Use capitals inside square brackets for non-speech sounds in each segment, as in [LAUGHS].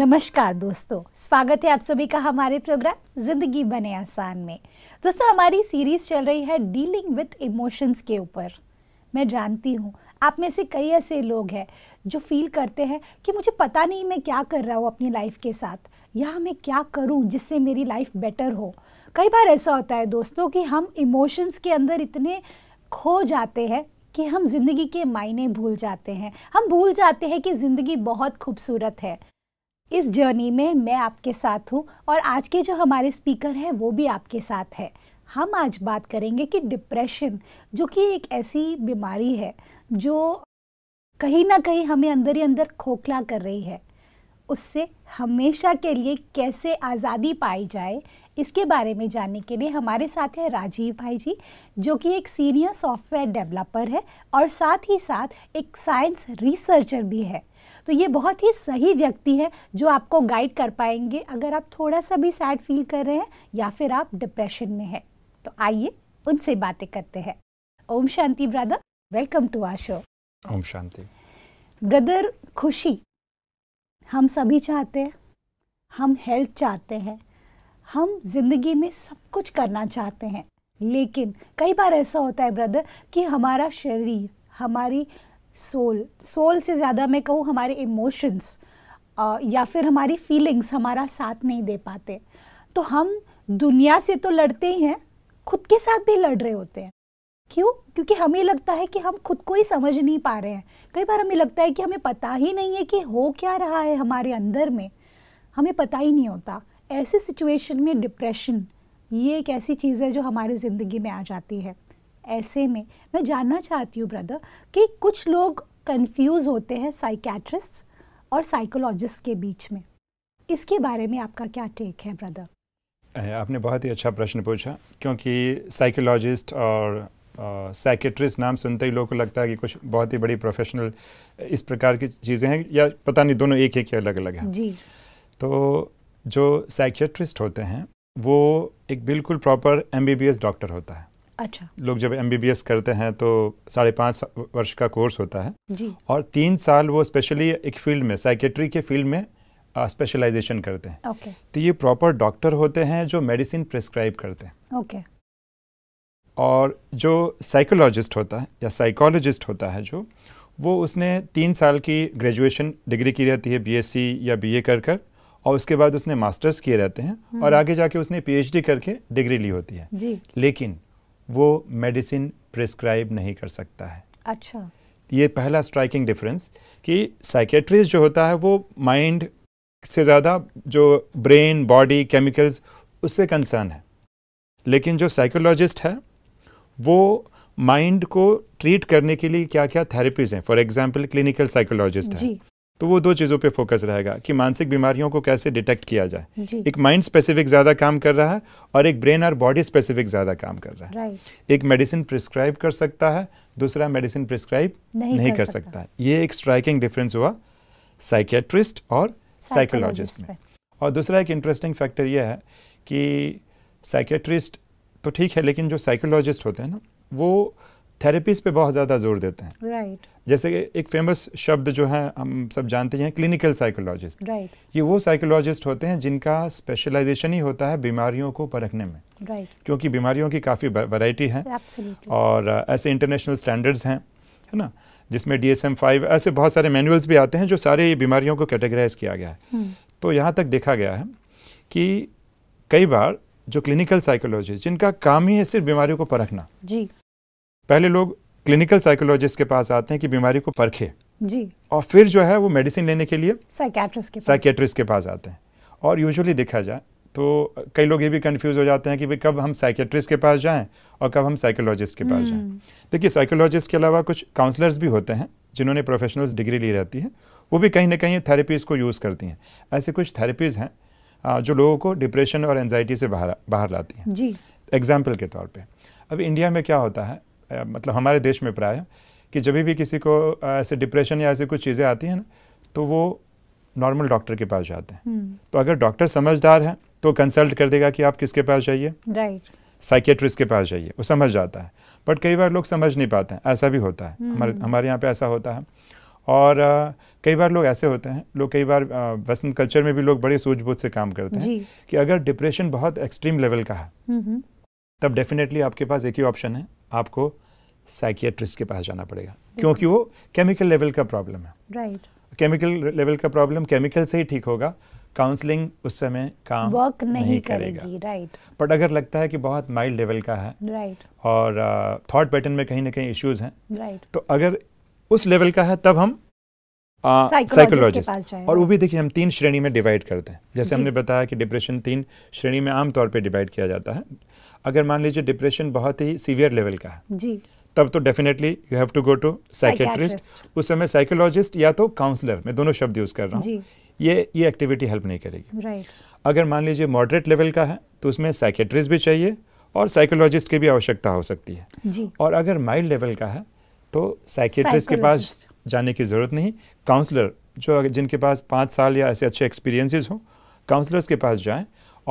नमस्कार दोस्तों स्वागत है आप सभी का हमारे प्रोग्राम जिंदगी बने आसान में दोस्तों हमारी सीरीज चल रही है डीलिंग विथ इमोशंस के ऊपर मैं जानती हूँ आप में से कई ऐसे लोग हैं जो फील करते हैं कि मुझे पता नहीं मैं क्या कर रहा हूँ अपनी लाइफ के साथ या मैं क्या करूँ जिससे मेरी लाइफ बेटर हो कई बार ऐसा होता है दोस्तों कि हम इमोशंस के अंदर इतने खो जाते हैं कि हम ज़िंदगी के मायने भूल जाते हैं हम भूल जाते हैं कि ज़िंदगी बहुत खूबसूरत है इस जर्नी में मैं आपके साथ हूँ और आज के जो हमारे स्पीकर हैं वो भी आपके साथ है हम आज बात करेंगे कि डिप्रेशन जो कि एक ऐसी बीमारी है जो कहीं ना कहीं हमें अंदर ही अंदर खोखला कर रही है उससे हमेशा के लिए कैसे आज़ादी पाई जाए इसके बारे में जानने के लिए हमारे साथ है राजीव भाई जी जो कि एक सीनियर सॉफ्टवेयर डेवलपर है और साथ ही साथ एक साइंस रिसर्चर भी है तो ये बहुत ही सही व्यक्ति है जो आपको गाइड कर पाएंगे अगर आप थोड़ा सा भी सैड फील कर रहे हैं या फिर आप डिप्रेशन में हैं तो आइए उनसे बातें करते हैं Om Shanti brother welcome to our show Om Shanti brother खुशी हम सभी चाहते हैं हम हेल्थ चाहते हैं हम जिंदगी में सब कुछ करना चाहते हैं लेकिन कई बार ऐसा होता है ब्रदर कि हमारा शरीर हमारी सोल सोल से ज़्यादा मैं कहूँ हमारे इमोशंस या फिर हमारी फीलिंग्स हमारा साथ नहीं दे पाते तो हम दुनिया से तो लड़ते ही हैं खुद के साथ भी लड़ रहे होते हैं क्यों क्योंकि हमें लगता है कि हम खुद को ही समझ नहीं पा रहे हैं कई बार हमें लगता है कि हमें पता ही नहीं है कि हो क्या रहा है हमारे अंदर में हमें पता ही नहीं होता ऐसे सिचुएशन में डिप्रेशन ये एक ऐसी चीज़ है जो हमारी ज़िंदगी में आ जाती है ऐसे में मैं जानना चाहती हूँ ब्रदर कि कुछ लोग कंफ्यूज होते हैं साइकेट्रिस्ट और साइकोलॉजिस्ट के बीच में इसके बारे में आपका क्या टेक है ब्रदर आपने बहुत ही अच्छा प्रश्न पूछा क्योंकि साइकोलॉजिस्ट और साइकेट्रिस्ट नाम सुनते ही लोगों को लगता है कि कुछ बहुत ही बड़ी प्रोफेशनल इस प्रकार की चीज़ें हैं या पता नहीं दोनों एक एक अलग अलग हैं जी तो जो साइकेट्रिस्ट होते हैं वो एक बिल्कुल प्रॉपर एम डॉक्टर होता है अच्छा लोग जब एम करते हैं तो साढ़े पाँच वर्ष का कोर्स होता है जी और तीन साल वो स्पेशली एक फील्ड में साइकेट्री के फील्ड में स्पेशलाइजेशन करते हैं ओके तो ये प्रॉपर डॉक्टर होते हैं जो मेडिसिन प्रिस्क्राइब करते हैं ओके और जो साइकोलॉजिस्ट होता है या साइकोलॉजिस्ट होता है जो वो उसने तीन साल की ग्रेजुएशन डिग्री की रहती है बीएससी या बीए कर कर और उसके बाद उसने मास्टर्स किए रहते हैं और हम्म। आगे जाके उसने पीएचडी करके डिग्री ली होती है जी। लेकिन वो मेडिसिन प्रिस्क्राइब नहीं कर सकता है अच्छा ये पहला स्ट्राइकिंग डिफरेंस कि साइकेट्रिस्ट जो होता है वो माइंड से ज़्यादा जो ब्रेन बॉडी केमिकल्स उससे कंसर्न है लेकिन जो साइकोलॉजिस्ट है वो माइंड को ट्रीट करने के लिए क्या क्या थेरेपीज़ हैं फॉर एग्जांपल क्लिनिकल साइकोलॉजिस्ट है तो वो दो चीज़ों पे फोकस रहेगा कि मानसिक बीमारियों को कैसे डिटेक्ट किया जाए एक माइंड स्पेसिफिक ज़्यादा काम कर रहा है और एक ब्रेन और बॉडी स्पेसिफिक ज़्यादा काम कर रहा है एक मेडिसिन प्रिस्क्राइब कर सकता है दूसरा मेडिसिन प्रिस्क्राइब नहीं, नहीं कर, कर सकता, सकता है ये एक स्ट्राइकिंग डिफरेंस हुआ साइकेट्रिस्ट और साइकोलॉजिस्ट में और दूसरा एक इंटरेस्टिंग फैक्टर यह है कि साइकेट्रिस्ट तो ठीक है लेकिन जो साइकोलॉजिस्ट होते हैं ना वो थेरेपीज पे बहुत ज़्यादा जोर देते हैं राइट right. जैसे एक फेमस शब्द जो है हम सब जानते हैं क्लिनिकल साइकोलॉजिस्ट राइट ये वो साइकोलॉजिस्ट होते हैं जिनका स्पेशलाइजेशन ही होता है बीमारियों को परखने में राइट right. क्योंकि बीमारियों की काफ़ी वैरायटी है Absolutely. और ऐसे इंटरनेशनल स्टैंडर्ड्स हैं है ना जिसमें डी एस एम फाइव ऐसे बहुत सारे मैनुअल्स भी आते हैं जो सारे बीमारियों को कैटेगराइज किया गया है hmm. तो यहाँ तक देखा गया है कि कई बार जो क्लिनिकल साइकोलॉजिस्ट जिनका काम ही है सिर्फ बीमारियों को परखना जी पहले लोग क्लिनिकल साइकोलॉजिस्ट के पास आते हैं कि बीमारी को परखे जी और फिर जो है वो मेडिसिन लेने के लिए साइकेट्रिस्ट के साइकेट्रिस्ट के पास आते हैं और यूजुअली देखा जाए तो कई लोग ये भी कंफ्यूज हो जाते हैं कि भाई कब हम साइकेट्रिस्ट के पास जाएं और कब हम साइकोलॉजिस्ट के पास जाएं हम्म। देखिए साइकोलॉजिस्ट के अलावा कुछ काउंसलर्स भी होते हैं जिन्होंने प्रोफेशनल्स डिग्री ली रहती है वो भी कहीं ना कहीं थेरेपीज़ को यूज़ करती हैं ऐसे कुछ थेरेपीज़ हैं जो लोगों को डिप्रेशन और एनजाइटी से बाहर बाहर लाती हैं जी एग्जाम्पल के तौर पर अब इंडिया में क्या होता है मतलब हमारे देश में प्राय कि जब भी किसी को ऐसे डिप्रेशन या ऐसी कुछ चीज़ें आती हैं ना तो वो नॉर्मल डॉक्टर के पास जाते हैं हम्म। तो अगर डॉक्टर समझदार है तो कंसल्ट कर देगा कि आप किसके पास जाइए राइट साइकेट्रिस्ट के पास जाइए वो समझ जाता है बट कई बार लोग समझ नहीं पाते हैं ऐसा भी होता है हम्म। हमारे हमारे यहाँ पे ऐसा होता है और आ, कई बार लोग ऐसे होते हैं लोग कई बार वेस्टर्न कल्चर में भी लोग बड़े सूझबूझ से काम करते हैं कि अगर डिप्रेशन बहुत एक्सट्रीम लेवल का है हम्म, तब डेफिनेटली आपके पास एक ही ऑप्शन है आपको साइकियाट्रिस्ट के पास जाना पड़ेगा क्योंकि वो केमिकल लेवल का प्रॉब्लम है राइट केमिकल लेवल का प्रॉब्लम केमिकल से ही ठीक होगा काउंसलिंग उस समय काम वर्क नहीं, नहीं करेगा राइट बट अगर लगता है कि बहुत माइल्ड लेवल का है राइट और थॉट uh, पैटर्न में कहीं ना कहीं इश्यूज हैं राइट तो अगर उस लेवल का है तब हम साइकोलॉजिस्ट और वो भी देखिए हम तीन श्रेणी में डिवाइड करते हैं जैसे हमने बताया कि डिप्रेशन तीन श्रेणी में आमतौर पर डिवाइड किया जाता है अगर मान लीजिए डिप्रेशन बहुत ही सीवियर लेवल का है जी तब तो definitely you have to go to psychiatrist उस समय साइकोलॉजिस्ट या तो काउंसलर मैं दोनों शब्द यूज़ कर रहा हूँ ये ये एक्टिविटी हेल्प नहीं करेगी right. अगर मान लीजिए मॉडरेट लेवल का है तो उसमें साइकेट्रिस्ट भी चाहिए और साइकोलॉजिस्ट की भी आवश्यकता हो सकती है जी. और अगर माइल्ड लेवल का है तो साइकेट्रिस्ट के पास जाने की ज़रूरत नहीं काउंसलर जो जिनके पास पाँच साल या ऐसे अच्छे एक्सपीरियंसेस हों काउंसलर्स के पास जाएं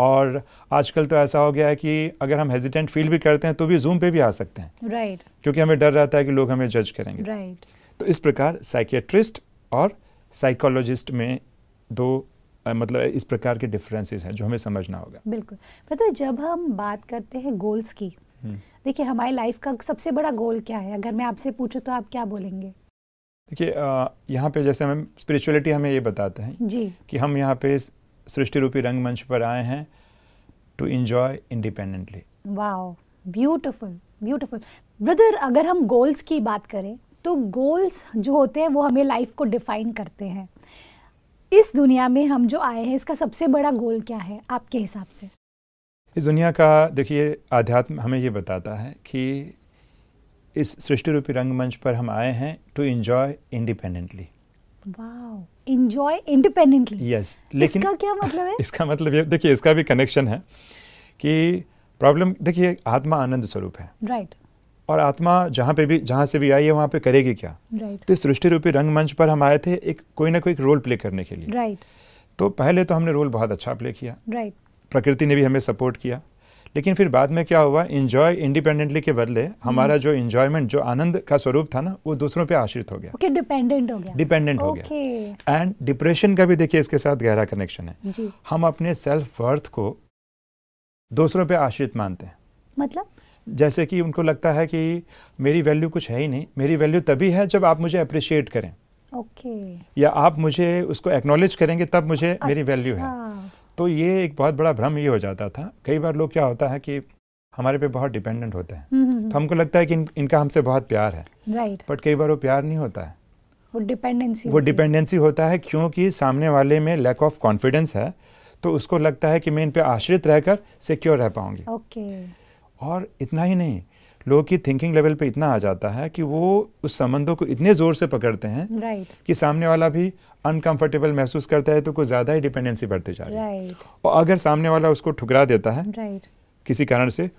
और आजकल तो ऐसा हो गया है कि अगर हम हेजिटेंट फील भी करते हैं तो भी जूम पे भी आ सकते हैं राइट right. क्योंकि हमें डर रहता है कि लोग हमें जज करेंगे राइट right. तो इस प्रकार साइकेट्रिस्ट और साइकोलॉजिस्ट में दो मतलब इस प्रकार के डिफरेंसेस हैं जो हमें समझना होगा बिल्कुल पता है जब हम बात करते हैं गोल्स की हम्म। देखिए हमारी लाइफ का सबसे बड़ा गोल क्या है अगर मैं आपसे पूछूँ तो आप क्या बोलेंगे देखिए यहाँ पे जैसे हमें स्पिरिचुअलिटी हमें ये बताते हैं जी कि हम यहाँ पे सृष्टि रूपी रंगमंच पर आए हैं to enjoy independently wow beautiful beautiful brother अगर हम गोल्स की बात करें तो गोल्स जो होते हैं वो हमें लाइफ को डिफाइन करते हैं इस दुनिया में हम जो आए हैं इसका सबसे बड़ा गोल क्या है आपके हिसाब से इस दुनिया का देखिए आध्यात्म हमें ये बताता है कि इस सृष्टि रूपी रंगमंच पर हम आए हैं to enjoy independently enjoy independently yes लेकिन इसका क्या मतलब है [LAUGHS] इसका मतलब ये देखिए इसका भी कनेक्शन है कि प्रॉब्लम देखिए आत्मा आनंद स्वरूप है राइट right. और आत्मा जहाँ पे भी जहाँ से भी आई है वहाँ पे करेगी क्या right. तो सृष्टि रूपी रंगमंच पर हम आए थे एक कोई ना कोई एक रोल प्ले करने के लिए राइट right. तो पहले तो हमने रोल बहुत अच्छा प्ले किया राइट right. प्रकृति ने भी हमें सपोर्ट किया लेकिन फिर बाद में क्या हुआ इंजॉय इंडिपेंडेंटली के बदले हमारा हम्म। जो इंजॉयमेंट जो आनंद का स्वरूप था ना वो दूसरों पे आश्रित हो गया okay, हो गया डिपेंडेंट okay. हो गया एंड डिप्रेशन का भी देखिए इसके साथ गहरा कनेक्शन है जी. हम अपने सेल्फ वर्थ को दूसरों पे आश्रित मानते हैं मतलब जैसे कि उनको लगता है कि मेरी वैल्यू कुछ है ही नहीं मेरी वैल्यू तभी है जब आप मुझे अप्रिशिएट करें ओके okay. या आप मुझे उसको एक्नोलेज करेंगे तब मुझे अच्छा। मेरी वैल्यू है तो ये एक बहुत बड़ा भ्रम ये हो जाता था कई बार लोग क्या होता है कि हमारे पे बहुत डिपेंडेंट होते हैं हम्म, हम्म, हम्म। तो हमको लगता है कि इन, इनका हमसे बहुत प्यार है राइट बट कई बार वो प्यार नहीं होता है वो डिपेंडेंसी वो डिपेंडेंसी होता है क्योंकि सामने वाले में लैक ऑफ कॉन्फिडेंस है तो उसको लगता है कि मैं इन पर आश्रित रहकर सिक्योर रह पाऊंगी ओके okay. और इतना ही नहीं लोगों की थिंकिंग लेवल पे इतना आ जाता है कि वो उस संबंधों को इतने ज़ोर से पकड़ते हैं right. कि सामने वाला भी अनकंफर्टेबल महसूस करता है तो कुछ ज़्यादा ही डिपेंडेंसी बढ़ती जा रही है right. और अगर सामने वाला उसको ठुकरा देता है right. किसी कारण से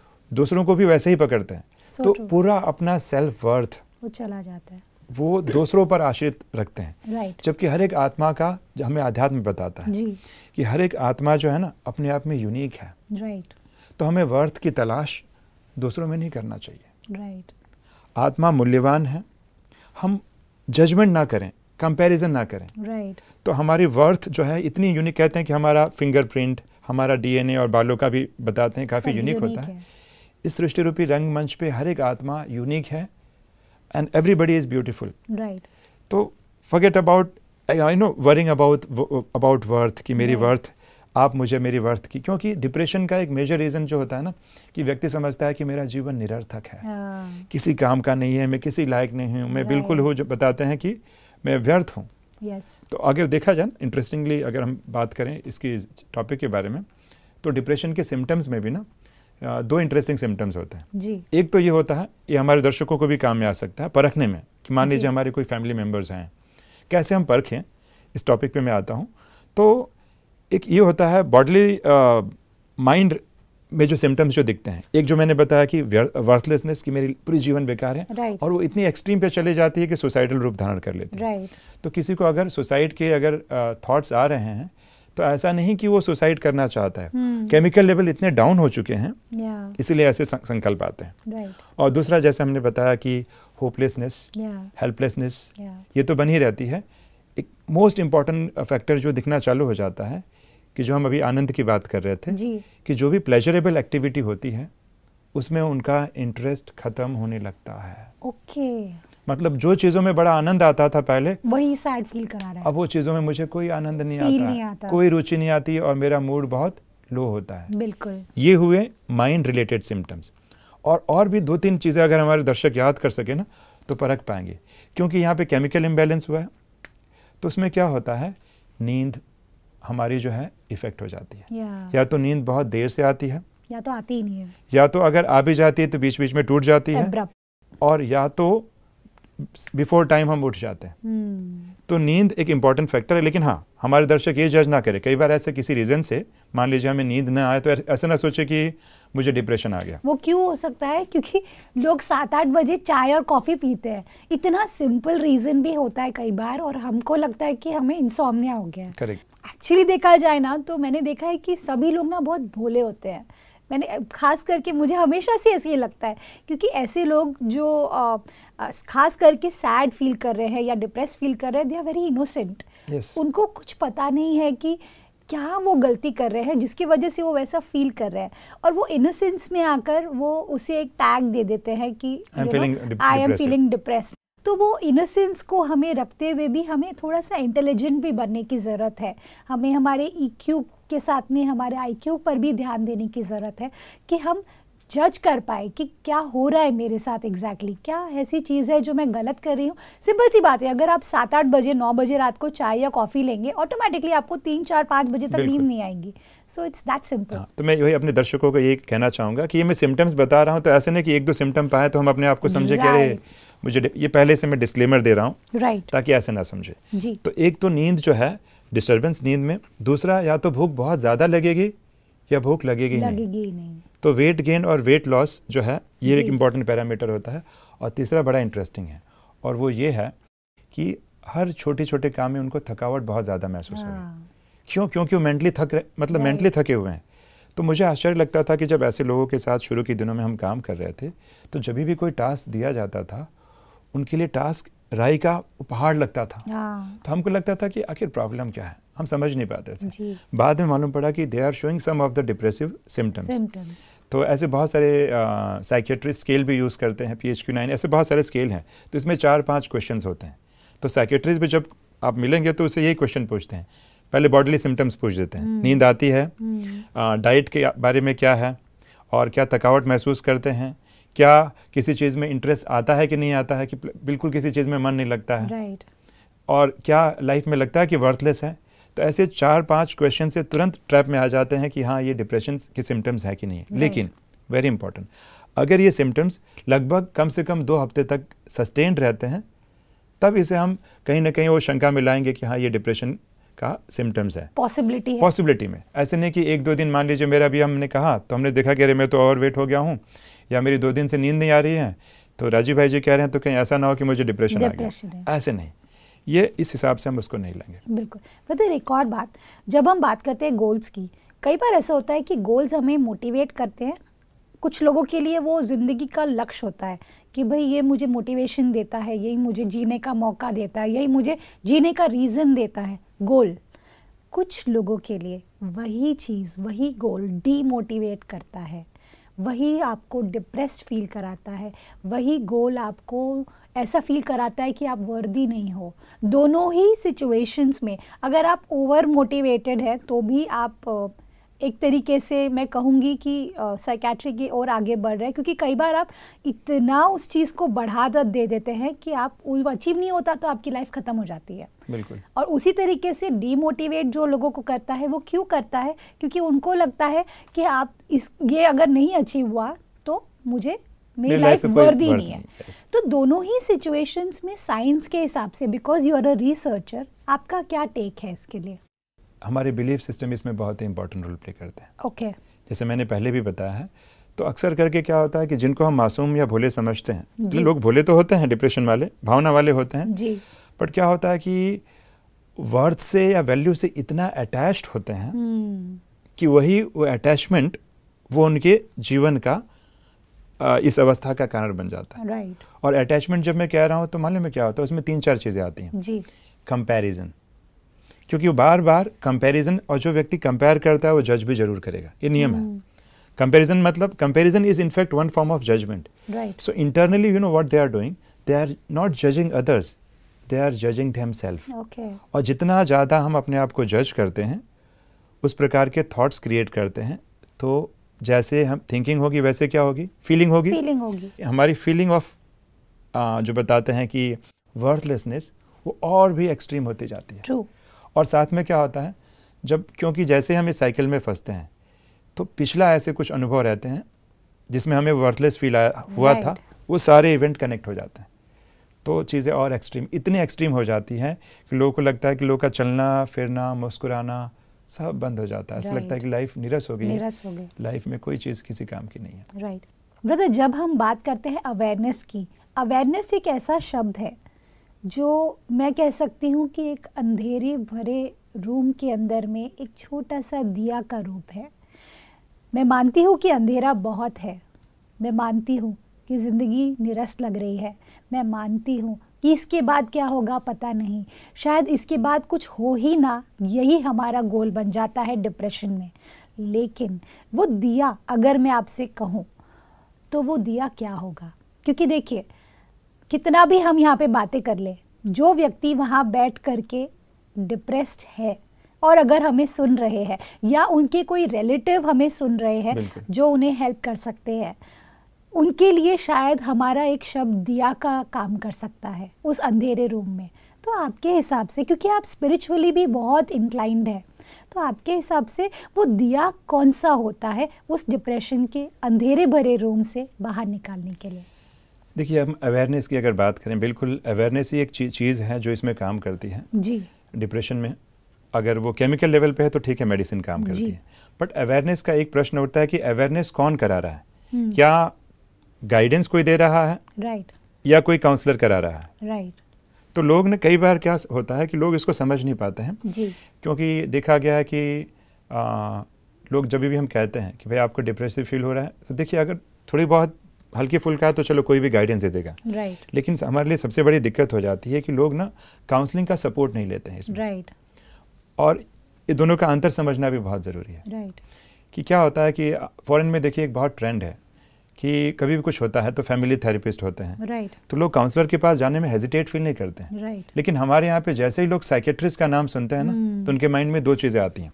दूसरों को भी वैसे ही पकड़ते हैं so तो true. पूरा अपना सेल्फ वर्थ चला जाता है वो दूसरों पर आश्रित रखते हैं right. जबकि हर एक आत्मा का हमें अध्यात्म बताता है जी. कि हर एक आत्मा जो है ना अपने आप में यूनिक है right. तो हमें वर्थ की तलाश दूसरों में नहीं करना चाहिए राइट right. आत्मा मूल्यवान है हम जजमेंट ना करें कंपैरिजन ना करें राइट right. तो हमारी वर्थ जो है इतनी यूनिक कहते हैं कि हमारा फिंगरप्रिंट हमारा डीएनए और बालों का भी बताते हैं काफ़ी यूनिक होता है, है। इस सृष्टि रूपी रंगमंच पे हर एक आत्मा यूनिक है and everybody is beautiful right तो forget about I know worrying about about worth कि मेरी वर्थ आप मुझे मेरी वर्थ की क्योंकि डिप्रेशन का एक मेजर रीज़न जो होता है ना कि व्यक्ति समझता है कि मेरा जीवन निरर्थक है हाँ। किसी काम का नहीं है मैं किसी लायक नहीं हूँ मैं बिल्कुल हूँ जो बताते हैं कि मैं व्यर्थ हूँ तो अगर देखा जाए इंटरेस्टिंगली अगर हम बात करें इसकी टॉपिक के बारे में तो डिप्रेशन के सिम्टम्स में भी ना दो इंटरेस्टिंग सिम्टम्स होते हैं जी एक तो ये होता है ये हमारे दर्शकों को भी काम में आ सकता है परखने में कि मान लीजिए हमारे कोई फैमिली मेम्बर्स हैं कैसे हम परखें इस टॉपिक पे मैं आता हूँ तो एक ये होता है बॉडली माइंड में जो सिम्टम्स जो दिखते हैं एक जो मैंने बताया कि वर्थलेसनेस की मेरी पूरी जीवन बेकार है right. और वो इतनी एक्सट्रीम पे चले जाती है कि सुसाइडल रूप धारण कर लेती है right. तो किसी को अगर सुसाइड के अगर थॉट्स आ रहे हैं तो ऐसा नहीं कि वो सुसाइड करना चाहता है केमिकल hmm. लेवल इतने डाउन हो चुके हैं yeah. इसीलिए ऐसे संकल्प आते हैं right. और दूसरा जैसे हमने बताया कि होपलेसनेस हेल्पलेसनेस yeah. yeah. ये तो बनी रहती है एक मोस्ट इम्पॉर्टेंट फैक्टर जो दिखना चालू हो जाता है कि जो हम अभी आनंद की बात कर रहे थे जी। कि जो भी प्लेजरेबल एक्टिविटी होती है उसमें उनका इंटरेस्ट खत्म होने लगता है ओके मतलब जो चीज़ों में बड़ा आनंद आता था पहले वही सैड फील करा रहा है अब वो चीज़ों में मुझे कोई आनंद नहीं आता, नहीं आता कोई रुचि नहीं आती और मेरा मूड बहुत लो होता है बिल्कुल ये हुए माइंड रिलेटेड सिम्टम्स और और भी दो तीन चीज़ें अगर हमारे दर्शक याद कर सके ना तो परख पाएंगे क्योंकि यहाँ पे केमिकल इम्बेलेंस हुआ है तो उसमें क्या होता है नींद हमारी जो है इफ़ेक्ट हो जाती है yeah. या तो नींद बहुत देर से आती है या तो आती ही नहीं है या तो अगर आ भी जाती है तो बीच बीच में टूट जाती है और या तो बिफोर टाइम हम उठ जाते हैं hmm. तो नींद एक इंपॉर्टेंट फैक्टर है लेकिन हाँ हमारे दर्शक ये जज ना करें कई बार ऐसे किसी रीज़न से मान लीजिए हमें नींद ना आए तो ऐसे ना सोचे कि मुझे डिप्रेशन आ गया वो क्यों हो सकता है क्योंकि लोग सात आठ बजे चाय और कॉफ़ी पीते हैं इतना सिंपल रीज़न भी होता है कई बार और हमको लगता है कि हमें इंसोमनिया हो गया करेक्ट एक्चुअली देखा जाए ना तो मैंने देखा है कि सभी लोग ना बहुत भोले होते हैं मैंने खास करके मुझे हमेशा से ऐसे ही लगता है क्योंकि ऐसे लोग जो आ, खास करके सैड फील कर रहे हैं या डिप्रेस फील कर रहे हैं दे आर वेरी इनोसेंट उनको कुछ पता नहीं है कि क्या वो गलती कर रहे हैं जिसकी वजह से वो वैसा फील कर रहे हैं और वो इनोसेंस में आकर वो उसे एक टैग दे देते हैं कि आई एम फीलिंग डिप्रेस तो वो इनोसेंस को हमें रखते हुए भी हमें थोड़ा सा इंटेलिजेंट भी बनने की ज़रूरत है हमें हमारे ई e के साथ में हमारे आई पर भी ध्यान देने की ज़रूरत है कि हम जज कर पाए कि क्या हो रहा है मेरे साथ एग्जैक्टली exactly, क्या ऐसी चीज़ है जो मैं गलत कर रही हूँ सिंपल सी बात है अगर आप सात आठ बजे नौ बजे रात को चाय या कॉफ़ी लेंगे ऑटोमेटिकली आपको तीन चार पाँच बजे तक नींद नहीं आएगी सो इट्स दैट सिंपल तो मैं यही अपने दर्शकों को ये कहना चाहूँगा कि ये मैं सिम्टम्स बता रहा हूँ तो ऐसे नहीं कि एक दो सिम्टम पाए तो हम अपने आप को समझे कह रहे मुझे ये पहले से मैं डिस्क्लेमर दे रहा हूँ राइट right. ताकि ऐसे ना समझे जी तो एक तो नींद जो है डिस्टर्बेंस नींद में दूसरा या तो भूख बहुत ज़्यादा लगेगी या भूख लगेगी लगेगी नहीं, नहीं। तो वेट गेन और वेट लॉस जो है ये एक इम्पॉर्टेंट पैरामीटर होता है और तीसरा बड़ा इंटरेस्टिंग है और वो ये है कि हर छोटे छोटे काम में उनको थकावट बहुत ज़्यादा महसूस हाँ। हो रही है हाँ। क्यों क्योंकि वो मेंटली थक रहे मतलब मेंटली थके हुए हैं तो मुझे आश्चर्य लगता था कि जब ऐसे लोगों के साथ शुरू के दिनों में हम काम कर रहे थे तो जब भी कोई टास्क दिया जाता था उनके लिए टास्क राय का पहाड़ लगता था हाँ। तो हमको लगता था कि आखिर प्रॉब्लम क्या है हम समझ नहीं पाते थे बाद में मालूम पड़ा कि they are showing some of the depressive symptoms तो ऐसे बहुत सारे साइकेट्रिक स्केल भी यूज़ करते हैं पी एच क्यू नाइन ऐसे बहुत सारे स्केल हैं तो इसमें चार पाँच क्वेश्चन होते हैं तो साइकेट्रिस्ट भी जब आप मिलेंगे तो उसे यही क्वेश्चन पूछते हैं पहले बॉडली सिम्टम्स पूछ देते हैं हम्म। नींद आती है डाइट हम्म। के बारे में क्या है और क्या थकावट महसूस करते हैं क्या किसी चीज़ में इंटरेस्ट आता है कि नहीं आता है कि बिल्कुल किसी चीज़ में मन नहीं लगता है right. और क्या लाइफ में लगता है कि वर्थलेस है तो ऐसे चार पांच क्वेश्चन से तुरंत ट्रैप में आ जाते हैं कि हाँ ये डिप्रेशन के सिम्टम्स है कि नहीं right. लेकिन वेरी इंपॉर्टेंट अगर ये सिम्टम्स लगभग कम से कम दो हफ्ते तक सस्टेन रहते हैं तब इसे हम कहीं ना कहीं वो शंका में लाएंगे कि हाँ ये डिप्रेशन का सिम्टम्स है पॉसिबिलिटी पॉसिबिलिटी में ऐसे नहीं कि एक दो दिन मान लीजिए मेरा भी हमने कहा तो हमने देखा कि अरे मैं तो ओवर वेट हो गया हूँ या मेरी दो दिन से नींद नहीं आ रही है तो राजीव भाई जी कह रहे हैं तो कहीं ऐसा ना हो कि मुझे डिप्रेशन आ गया ऐसे नहीं ये इस हिसाब से हम उसको नहीं लेंगे बिल्कुल पता एक और बात जब हम बात करते हैं गोल्स की कई बार ऐसा होता है कि गोल्स हमें मोटिवेट करते हैं कुछ लोगों के लिए वो ज़िंदगी का लक्ष्य होता है कि भाई ये मुझे मोटिवेशन देता है यही मुझे जीने का मौका देता है यही मुझे जीने का रीज़न देता है गोल कुछ लोगों के लिए वही चीज़ वही गोल डीमोटिवेट करता है वही आपको डिप्रेस्ड फील कराता है वही गोल आपको ऐसा फील कराता है कि आप वर्दी नहीं हो दोनों ही सिचुएशंस में अगर आप ओवर मोटिवेटेड है तो भी आप एक तरीके से मैं कहूँगी कि साइकेट्री की ओर आगे बढ़ रहे हैं क्योंकि कई बार आप इतना उस चीज़ को बढ़ा दे देते हैं कि आप वो अचीव नहीं होता तो आपकी लाइफ ख़त्म हो जाती है बिल्कुल और उसी तरीके से डीमोटिवेट जो लोगों को करता है वो क्यों करता है क्योंकि उनको लगता है कि आप इस ये अगर नहीं अचीव हुआ तो मुझे मेरी लाइफ वर्दी नहीं है तो दोनों ही सिचुएशंस में साइंस के हिसाब से because you are a researcher आपका क्या टेक है इसके लिए हमारे बिलीफ सिस्टम इसमें बहुत ही इंपॉर्टेंट रोल प्ले करते हैं ओके okay. जैसे मैंने पहले भी बताया है तो अक्सर करके क्या होता है कि जिनको हम मासूम या भोले समझते हैं तो लोग भोले तो होते हैं डिप्रेशन वाले भावना वाले होते हैं जी बट क्या होता है कि वर्थ से या वैल्यू से इतना अटैच्ड होते हैं हम्म। कि वही वो अटैचमेंट वो उनके जीवन का इस अवस्था का कारण बन जाता है राइट right. और अटैचमेंट जब मैं कह रहा हूँ तो मालूम में क्या होता है उसमें तीन चार चीज़ें आती हैं जी कंपैरिजन क्योंकि वो बार बार कंपैरिजन और जो व्यक्ति कंपेयर करता है वो जज भी जरूर करेगा ये नियम है कंपैरिजन हम्म। मतलब comparison is in fact one form of judgement so internally you know what they are doing they are not judging others they are judging them self और जितना ज़्यादा हम अपने आप को जज करते हैं उस प्रकार के थॉट्स क्रिएट करते हैं तो जैसे हम थिंकिंग होगी वैसे क्या होगी फीलिंग होगी फीलिंग होगी हमारी फीलिंग ऑफ जो बताते हैं कि वर्थलेसनेस वो और भी एक्सट्रीम होती जाती है True. और साथ में क्या होता है जब क्योंकि जैसे हम इस साइकिल में फंसते हैं तो पिछला ऐसे कुछ अनुभव रहते हैं जिसमें हमें वर्थलेस फील आया हुआ था वो सारे इवेंट कनेक्ट हो जाते हैं तो चीज़ें और एक्सट्रीम इतनी एक्सट्रीम हो जाती हैं कि लोगों को लगता है कि लोगों का चलना फिरना मुस्कुराना सब बंद हो जाता है ऐसा लगता है कि लाइफ निरस हो गई निरस हो गई लाइफ में कोई चीज़ किसी काम की नहीं है राइट ब्रदर जब हम बात करते हैं अवेयरनेस की अवेयरनेस एक ऐसा शब्द है जो मैं कह सकती हूँ कि एक अंधेरे भरे रूम के अंदर में एक छोटा सा दिया का रूप है मैं मानती हूँ कि अंधेरा बहुत है मैं मानती हूँ कि ज़िंदगी निरस्त लग रही है मैं मानती हूँ कि इसके बाद क्या होगा पता नहीं शायद इसके बाद कुछ हो ही ना यही हमारा गोल बन जाता है डिप्रेशन में लेकिन वो दिया अगर मैं आपसे कहूँ तो वो दिया क्या होगा क्योंकि देखिए कितना भी हम यहाँ पे बातें कर लें जो व्यक्ति वहाँ बैठ करके डिप्रेस्ड है और अगर हमें सुन रहे हैं या उनके कोई रिलेटिव हमें सुन रहे हैं जो उन्हें हेल्प कर सकते हैं उनके लिए शायद हमारा एक शब्द दिया का काम कर सकता है उस अंधेरे रूम में तो आपके हिसाब से क्योंकि आप स्पिरिचुअली भी बहुत इंक्लाइंड है तो आपके हिसाब से वो दिया कौन सा होता है उस डिप्रेशन के अंधेरे भरे रूम से बाहर निकालने के लिए देखिए हम अवेयरनेस की अगर बात करें बिल्कुल अवेयरनेस ही एक चीज़ है जो इसमें काम करती है जी डिप्रेशन में अगर वो केमिकल लेवल पे है तो ठीक है मेडिसिन काम करती है बट अवेयरनेस का एक प्रश्न उठता है कि अवेयरनेस कौन करा रहा है हम्म। क्या गाइडेंस कोई दे रहा है राइट या कोई काउंसलर करा रहा है राइट तो लोग ने कई बार क्या होता है कि लोग इसको समझ नहीं पाते हैं जी क्योंकि देखा गया है कि आ, लोग जब भी हम कहते हैं कि भाई आपको डिप्रेसिव फील हो रहा है तो देखिए अगर थोड़ी बहुत हल्की फुल्का है तो चलो कोई भी गाइडेंस दे देगा राइट right. लेकिन हमारे लिए सबसे बड़ी दिक्कत हो जाती है कि लोग ना काउंसलिंग का सपोर्ट नहीं लेते हैं इसमें राइट right. और ये दोनों का अंतर समझना भी बहुत ज़रूरी है राइट right. कि क्या होता है कि फ़ॉरन में देखिए एक बहुत ट्रेंड है कि कभी भी कुछ होता है तो फैमिली थेरेपिस्ट होते हैं राइट right. तो लोग काउंसलर के पास जाने में हेजिटेट फील नहीं करते हैं राइट right. लेकिन हमारे यहाँ पे जैसे ही लोग साइकेट्रिस्ट का नाम सुनते हैं ना hmm. तो उनके माइंड में दो चीज़ें आती हैं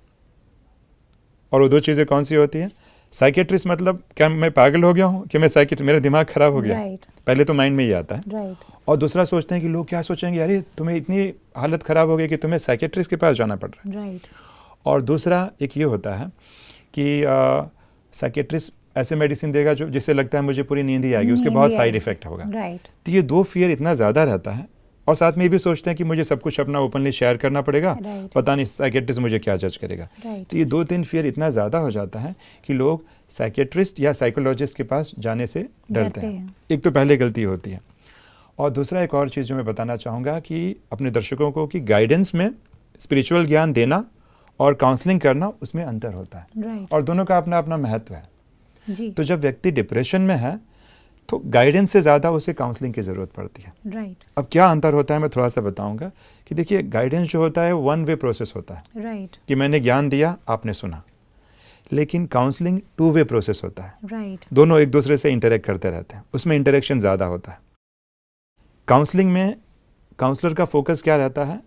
और वो दो चीज़ें कौन सी होती हैं साइकेट्रिस्ट मतलब क्या मैं पागल हो गया हूँ कि मैं साइकेट मेरा दिमाग खराब हो गया right. पहले तो माइंड में ही आता है right. और दूसरा सोचते हैं कि लोग क्या सोचेंगे अरे तुम्हें इतनी हालत ख़राब हो गई कि तुम्हें साइकेट्रिस्ट के पास जाना पड़ रहा है right. और दूसरा एक ये होता है कि साइकेट्रिस्ट ऐसे मेडिसिन देगा जो जिससे लगता है मुझे पूरी नींद ही आएगी उसके बहुत साइड इफेक्ट होगा तो ये दो फियर इतना ज़्यादा रहता है और साथ में ये भी सोचते हैं कि मुझे सब कुछ अपना ओपनली शेयर करना पड़ेगा पता नहीं साइकेट्रिस्ट मुझे क्या जज करेगा तो ये दो तीन फियर इतना ज़्यादा हो जाता है कि लोग साइकेट्रिस्ट या साइकोलॉजिस्ट के पास जाने से डरते हैं।, हैं एक तो पहले गलती होती है और दूसरा एक और चीज़ जो मैं बताना चाहूँगा कि अपने दर्शकों को कि गाइडेंस में स्पिरिचुअल ज्ञान देना और काउंसलिंग करना उसमें अंतर होता है और दोनों का अपना अपना महत्व है तो जब व्यक्ति डिप्रेशन में है तो गाइडेंस से ज़्यादा उसे काउंसलिंग की ज़रूरत पड़ती है राइट right. अब क्या अंतर होता है मैं थोड़ा सा बताऊंगा कि देखिए गाइडेंस जो होता है वन वे प्रोसेस होता है राइट right. कि मैंने ज्ञान दिया आपने सुना लेकिन काउंसलिंग टू वे प्रोसेस होता है राइट right. दोनों एक दूसरे से इंटरेक्ट करते रहते हैं उसमें इंटरेक्शन ज़्यादा होता है काउंसलिंग में काउंसलर का फोकस क्या रहता है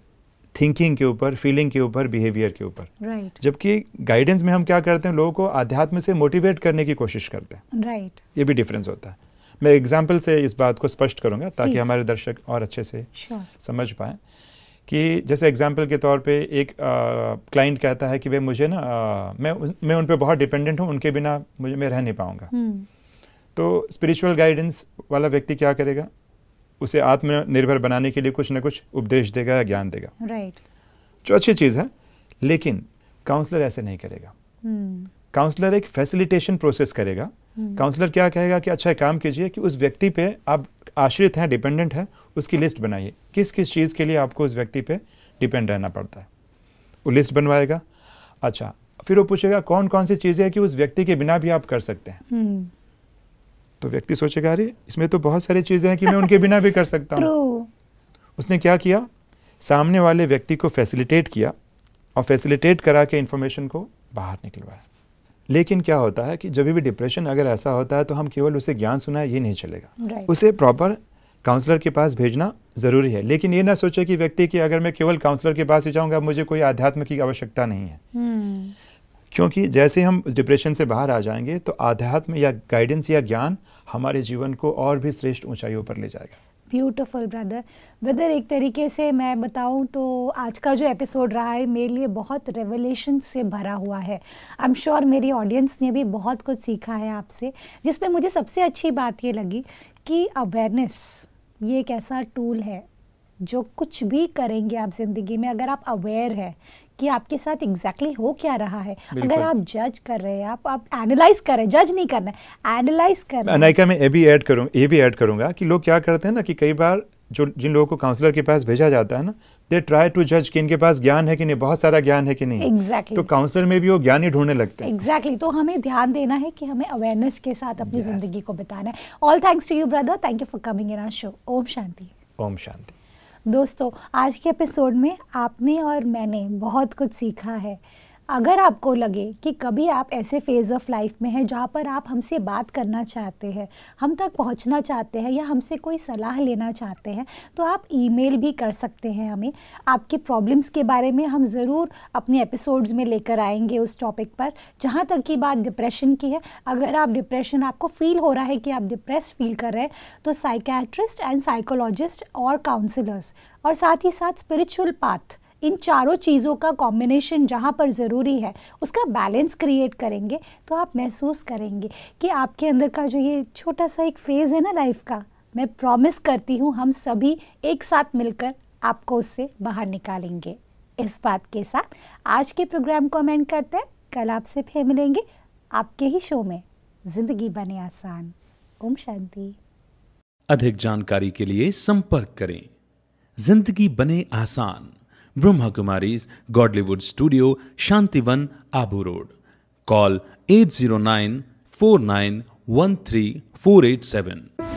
थिंकिंग के ऊपर फीलिंग के ऊपर बिहेवियर के ऊपर राइट right. जबकि गाइडेंस में हम क्या करते हैं लोगों को अध्यात्म से मोटिवेट करने की कोशिश करते हैं राइट right. ये भी डिफरेंस होता है मैं एग्जाम्पल से इस बात को स्पष्ट करूँगा ताकि हमारे दर्शक और अच्छे से sure. समझ पाए कि जैसे एग्जाम्पल के तौर पे एक क्लाइंट कहता है कि भाई मुझे ना मैं मैं उन पर बहुत डिपेंडेंट हूँ उनके बिना मुझे मैं रह नहीं पाऊँगा hmm. तो स्पिरिचुअल गाइडेंस वाला व्यक्ति क्या करेगा उसे आत्मनिर्भर बनाने के लिए कुछ ना कुछ उपदेश देगा या ज्ञान देगा राइट right. जो अच्छी चीज़ है लेकिन काउंसलर ऐसे नहीं करेगा काउंसलर hmm. एक फैसिलिटेशन प्रोसेस करेगा काउंसलर हम्म। क्या कहेगा कि अच्छा काम कीजिए कि उस व्यक्ति पे आप आश्रित हैं डिपेंडेंट हैं उसकी लिस्ट हाँ। बनाइए किस किस चीज़ के लिए आपको उस व्यक्ति पे डिपेंड रहना पड़ता है वो लिस्ट बनवाएगा अच्छा फिर वो पूछेगा कौन कौन सी चीज़ें हैं कि उस व्यक्ति के बिना भी आप कर सकते हैं हम्म। तो व्यक्ति सोचेगा अरे इसमें तो बहुत सारी चीज़ें हैं कि मैं उनके बिना भी कर सकता हूँ उसने क्या किया सामने वाले व्यक्ति को फैसिलिटेट किया और फैसिलिटेट करा के इन्फॉर्मेशन को बाहर निकलवाया लेकिन क्या होता है कि जब भी डिप्रेशन अगर ऐसा होता है तो हम केवल उसे ज्ञान सुना ये नहीं चलेगा right. उसे प्रॉपर काउंसलर के पास भेजना ज़रूरी है लेकिन ये ना सोचे कि व्यक्ति की अगर मैं केवल काउंसलर के पास ही जाऊँगा मुझे कोई आध्यात्म की आवश्यकता नहीं है hmm. क्योंकि जैसे हम डिप्रेशन से बाहर आ जाएंगे तो आध्यात्म या गाइडेंस या ज्ञान हमारे जीवन को और भी श्रेष्ठ ऊंचाइयों पर ले जाएगा ब्यूटिफुल ब्रदर ब्रदर एक तरीके से मैं बताऊं तो आज का जो एपिसोड रहा है मेरे लिए बहुत रेवोल्यूशन से भरा हुआ है आई एम श्योर मेरी ऑडियंस ने भी बहुत कुछ सीखा है आपसे जिसमें मुझे सबसे अच्छी बात ये लगी कि अवेयरनेस ये एक ऐसा टूल है जो कुछ भी करेंगे आप ज़िंदगी में अगर आप अवेयर हैं कि आपके साथ एग्जैक्टली exactly हो क्या रहा है अगर आप जज कर रहे हैं आप आप एनालाइज कर रहे हैं जज नहीं करना है एनालाइज कर रहे हैं अनायका मैं ये भी ऐड करूँ ये भी ऐड करूँगा कि लोग क्या करते हैं ना कि कई बार जो जिन लोगों को काउंसलर के पास भेजा जाता है ना दे ट्राई टू जज कि इनके पास ज्ञान है कि नहीं बहुत सारा ज्ञान है कि नहीं exactly. तो काउंसलर में भी वो ज्ञान ही ढूंढने लगते हैं एग्जैक्टली exactly. तो हमें ध्यान देना है कि हमें अवेयरनेस के साथ अपनी yes. जिंदगी को बिताना है all thanks to you brother thank you for coming in our show Om Shanti Om Shanti दोस्तों आज के एपिसोड में आपने और मैंने बहुत कुछ सीखा है अगर आपको लगे कि कभी आप ऐसे फेज़ ऑफ लाइफ में हैं जहाँ पर आप हमसे बात करना चाहते हैं हम तक पहुँचना चाहते हैं या हमसे कोई सलाह लेना चाहते हैं तो आप ईमेल भी कर सकते हैं हमें आपके प्रॉब्लम्स के बारे में हम ज़रूर अपने एपिसोड्स में लेकर आएंगे उस टॉपिक पर जहाँ तक की बात डिप्रेशन की है अगर आप डिप्रेशन आपको फ़ील हो रहा है कि आप डिप्रेस फील कर रहे हैं तो साइकैट्रिस्ट एंड साइकोलॉजिस्ट और काउंसलर्स और साथ ही साथ स्पिरिचुअल पाथ इन चारों चीज़ों का कॉम्बिनेशन जहाँ पर ज़रूरी है उसका बैलेंस क्रिएट करेंगे तो आप महसूस करेंगे कि आपके अंदर का जो ये छोटा सा एक फेज़ है ना लाइफ का मैं प्रॉमिस करती हूँ हम सभी एक साथ मिलकर आपको उससे बाहर निकालेंगे इस बात के साथ आज के प्रोग्राम को अमेंड करते हैं कल आपसे फिर मिलेंगे आपके ही शो में जिंदगी बने आसान ओम शांति अधिक जानकारी के लिए संपर्क करें जिंदगी बने आसान Brahma Kumari's Godlywood Studio, Shantivan, Abu Road. Call 809 4913 487.